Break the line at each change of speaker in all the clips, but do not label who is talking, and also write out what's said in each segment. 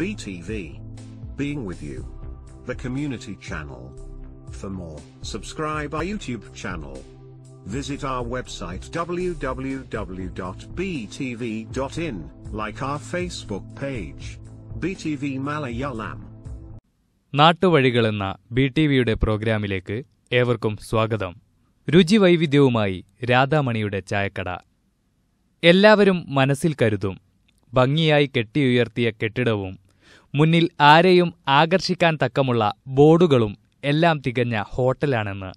BTV. Being with you. The community channel. For more, subscribe our YouTube channel. Visit our website www.btv.in, like our Facebook page. BTV Malayalam. നാട്ടുവഴികളെന്ന B T വിയുടെ പ്രോഗ്രാമിലേക്ക് ഏവർക്കും സ്വാഗതം രുചി വൈവിധ്യവുമായി രാധാമണിയുടെ ചായക്കട എല്ലാവരും മനസ്സിൽ കരുതും ഭംഗിയായി കെട്ടിയുയർത്തിയ കെട്ടിടവും മുന്നിൽ ആരെയും ആകർഷിക്കാൻ തക്കമുള്ള ബോർഡുകളും എല്ലാം തികഞ്ഞ ഹോട്ടലാണെന്ന്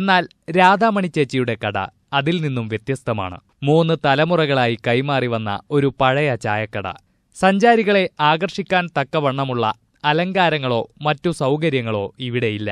എന്നാൽ രാധാമണി ചേച്ചിയുടെ കട അതിൽ നിന്നും വ്യത്യസ്തമാണ് മൂന്ന് തലമുറകളായി കൈമാറി വന്ന ഒരു പഴയ ചായക്കട സഞ്ചാരികളെ ആകർഷിക്കാൻ തക്കവണ്ണമുള്ള അലങ്കാരങ്ങളോ മറ്റു സൗകര്യങ്ങളോ ഇവിടെയില്ല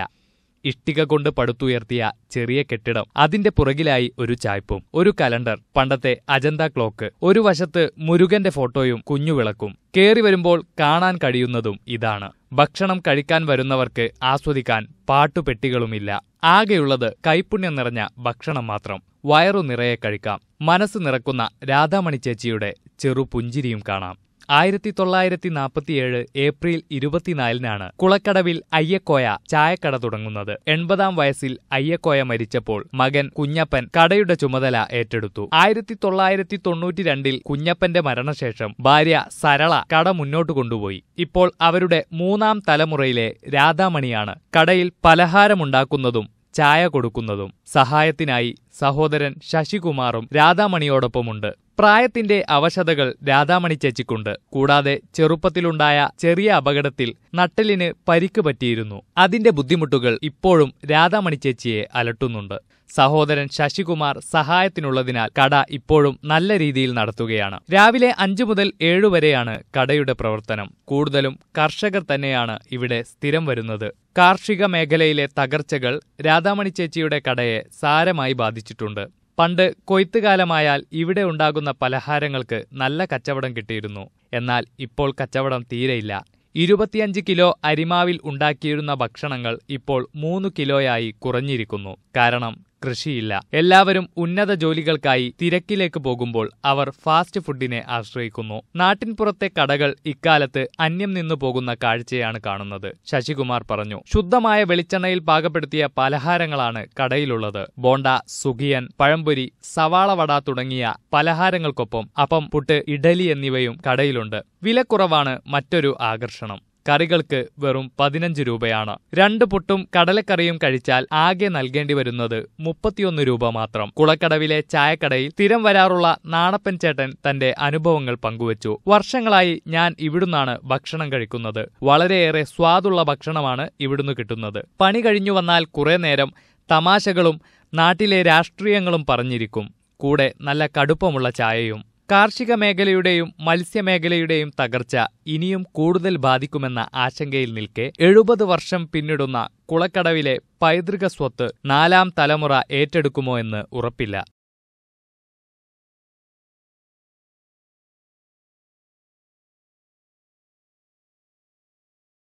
ഇഷ്ടിക കൊണ്ട് പടുത്തുയർത്തിയ ചെറിയ കെട്ടിടം അതിന്റെ പുറകിലായി ഒരു ചായ്പും ഒരു കലണ്ടർ പണ്ടത്തെ അജന്ത ക്ലോക്ക് ഒരു വശത്ത് മുരുകന്റെ ഫോട്ടോയും കുഞ്ഞുവിളക്കും കേറി വരുമ്പോൾ കാണാൻ കഴിയുന്നതും ഇതാണ് ഭക്ഷണം കഴിക്കാൻ വരുന്നവർക്ക് ആസ്വദിക്കാൻ പാട്ടുപെട്ടികളുമില്ല ആകെയുള്ളത് കൈപ്പുണ്യം നിറഞ്ഞ ഭക്ഷണം മാത്രം വയറു നിറയെ കഴിക്കാം മനസ്സ് നിറക്കുന്ന രാധാമണി ചേച്ചിയുടെ ചെറു പുഞ്ചിരിയും കാണാം ആയിരത്തി തൊള്ളായിരത്തി നാൽപ്പത്തിയേഴ് ഏപ്രിൽ ഇരുപത്തിനാലിനാണ് കുളക്കടവിൽ അയ്യക്കോയ ചായക്കട തുടങ്ങുന്നത് എൺപതാം വയസ്സിൽ അയ്യക്കോയ മരിച്ചപ്പോൾ മകൻ കുഞ്ഞപ്പൻ കടയുടെ ചുമതല ഏറ്റെടുത്തു ആയിരത്തി തൊള്ളായിരത്തി തൊണ്ണൂറ്റി രണ്ടിൽ കുഞ്ഞപ്പന്റെ മരണശേഷം ഭാര്യ സരള കട മുന്നോട്ട് കൊണ്ടുപോയി ഇപ്പോൾ അവരുടെ മൂന്നാം തലമുറയിലെ രാധാമണിയാണ് കടയിൽ പലഹാരമുണ്ടാക്കുന്നതും ചായ കൊടുക്കുന്നതും സഹായത്തിനായി സഹോദരൻ ശശികുമാറും രാധാമണിയോടൊപ്പമുണ്ട് പ്രായത്തിന്റെ അവശതകൾ രാധാമണി ചേച്ചിക്കുണ്ട് കൂടാതെ ചെറുപ്പത്തിലുണ്ടായ ചെറിയ അപകടത്തിൽ നട്ടലിന് പരിക്ക് പറ്റിയിരുന്നു അതിന്റെ ബുദ്ധിമുട്ടുകൾ ഇപ്പോഴും രാധാമണി ചേച്ചിയെ അലട്ടുന്നുണ്ട് സഹോദരൻ ശശികുമാർ സഹായത്തിനുള്ളതിനാൽ കട ഇപ്പോഴും നല്ല രീതിയിൽ നടത്തുകയാണ് രാവിലെ അഞ്ചു മുതൽ ഏഴു വരെയാണ് കടയുടെ പ്രവർത്തനം കൂടുതലും കർഷകർ തന്നെയാണ് ഇവിടെ സ്ഥിരം വരുന്നത് കാർഷിക മേഖലയിലെ തകർച്ചകൾ രാധാമണി ചേച്ചിയുടെ കടയെ സാരമായി ബാധിച്ചിട്ടുണ്ട് പണ്ട് കൊയ്ത്തുകാലമായാൽ ഇവിടെ ഉണ്ടാകുന്ന പലഹാരങ്ങൾക്ക് നല്ല കച്ചവടം കിട്ടിയിരുന്നു എന്നാൽ ഇപ്പോൾ കച്ചവടം തീരെയില്ല ഇരുപത്തിയഞ്ച് കിലോ അരിമാവിൽ ഉണ്ടാക്കിയിരുന്ന ഭക്ഷണങ്ങൾ ഇപ്പോൾ മൂന്ന് കിലോയായി കുറഞ്ഞിരിക്കുന്നു കാരണം കൃഷിയില്ല എല്ലാവരും ഉന്നത ജോലികൾക്കായി തിരക്കിലേക്ക് പോകുമ്പോൾ അവർ ഫാസ്റ്റ് ഫുഡിനെ ആശ്രയിക്കുന്നു നാട്ടിൻപുറത്തെ കടകൾ ഇക്കാലത്ത് അന്യം നിന്നു പോകുന്ന കാഴ്ചയാണ് കാണുന്നത് ശശികുമാർ പറഞ്ഞു ശുദ്ധമായ വെളിച്ചെണ്ണയിൽ പാകപ്പെടുത്തിയ പലഹാരങ്ങളാണ് കടയിലുള്ളത് ബോണ്ട സുഖിയൻ പഴംപൊരി സവാള വട തുടങ്ങിയ പലഹാരങ്ങൾക്കൊപ്പം അപ്പം പുട്ട് ഇഡലി എന്നിവയും കടയിലുണ്ട് വിലക്കുറവാണ് മറ്റൊരു ആകർഷണം കറികൾക്ക് വെറും പതിനഞ്ച് രൂപയാണ് രണ്ട് പുട്ടും കടലക്കറിയും കഴിച്ചാൽ ആകെ നൽകേണ്ടി വരുന്നത് മുപ്പത്തിയൊന്ന് രൂപ മാത്രം കുളക്കടവിലെ ചായക്കടയിൽ സ്ഥിരം വരാറുള്ള നാണപ്പൻ ചേട്ടൻ തന്റെ അനുഭവങ്ങൾ പങ്കുവച്ചു വർഷങ്ങളായി ഞാൻ ഇവിടുന്നാണ് ഭക്ഷണം കഴിക്കുന്നത് വളരെയേറെ സ്വാദുള്ള ഭക്ഷണമാണ് ഇവിടുന്ന് കിട്ടുന്നത് പണി കഴിഞ്ഞു വന്നാൽ കുറേ നേരം തമാശകളും നാട്ടിലെ രാഷ്ട്രീയങ്ങളും പറഞ്ഞിരിക്കും കൂടെ നല്ല കടുപ്പമുള്ള ചായയും കാർഷിക മേഖലയുടെയും മത്സ്യമേഖലയുടെയും തകർച്ച ഇനിയും കൂടുതൽ ബാധിക്കുമെന്ന ആശങ്കയിൽ നിൽക്കെ എഴുപത് വർഷം പിന്നിടുന്ന കുളക്കടവിലെ പൈതൃക സ്വത്ത് നാലാം തലമുറ ഏറ്റെടുക്കുമോ എന്ന് ഉറപ്പില്ല